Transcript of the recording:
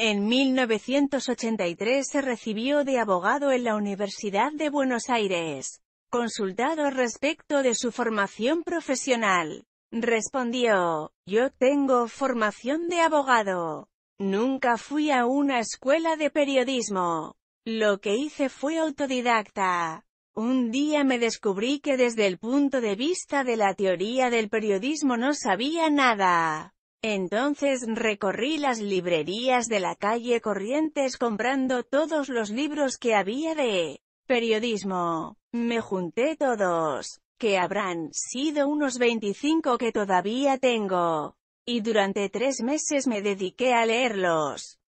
En 1983 se recibió de abogado en la Universidad de Buenos Aires. Consultado respecto de su formación profesional, respondió, yo tengo formación de abogado. Nunca fui a una escuela de periodismo. Lo que hice fue autodidacta. Un día me descubrí que desde el punto de vista de la teoría del periodismo no sabía nada. Entonces recorrí las librerías de la calle Corrientes comprando todos los libros que había de periodismo. Me junté todos, que habrán sido unos 25 que todavía tengo. Y durante tres meses me dediqué a leerlos.